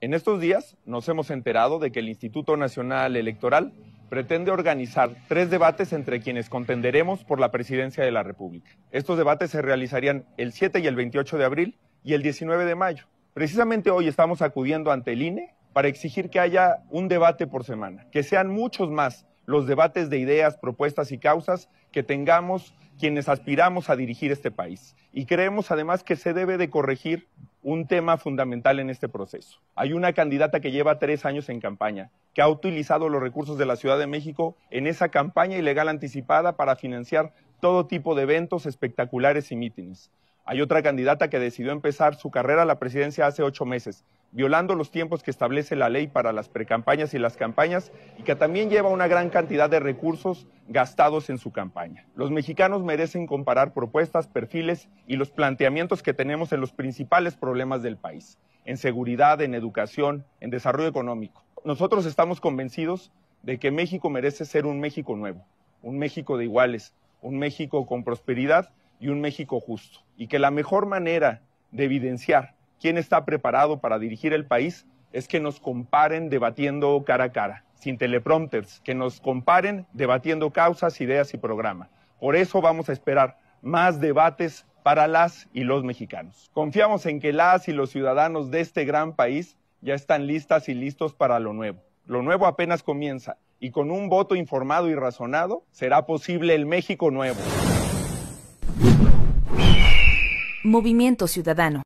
En estos días nos hemos enterado de que el Instituto Nacional Electoral pretende organizar tres debates entre quienes contenderemos por la presidencia de la República. Estos debates se realizarían el 7 y el 28 de abril y el 19 de mayo. Precisamente hoy estamos acudiendo ante el INE para exigir que haya un debate por semana, que sean muchos más los debates de ideas, propuestas y causas que tengamos quienes aspiramos a dirigir este país. Y creemos además que se debe de corregir un tema fundamental en este proceso. Hay una candidata que lleva tres años en campaña, que ha utilizado los recursos de la Ciudad de México en esa campaña ilegal anticipada para financiar todo tipo de eventos espectaculares y mítines. Hay otra candidata que decidió empezar su carrera a la presidencia hace ocho meses, violando los tiempos que establece la ley para las precampañas y las campañas y que también lleva una gran cantidad de recursos gastados en su campaña. Los mexicanos merecen comparar propuestas, perfiles y los planteamientos que tenemos en los principales problemas del país, en seguridad, en educación, en desarrollo económico. Nosotros estamos convencidos de que México merece ser un México nuevo, un México de iguales, un México con prosperidad y un México justo. Y que la mejor manera de evidenciar quién está preparado para dirigir el país es que nos comparen debatiendo cara a cara, sin teleprompters, que nos comparen debatiendo causas, ideas y programa. Por eso vamos a esperar más debates para las y los mexicanos. Confiamos en que las y los ciudadanos de este gran país ya están listas y listos para lo nuevo. Lo nuevo apenas comienza y con un voto informado y razonado será posible el México nuevo. Movimiento Ciudadano.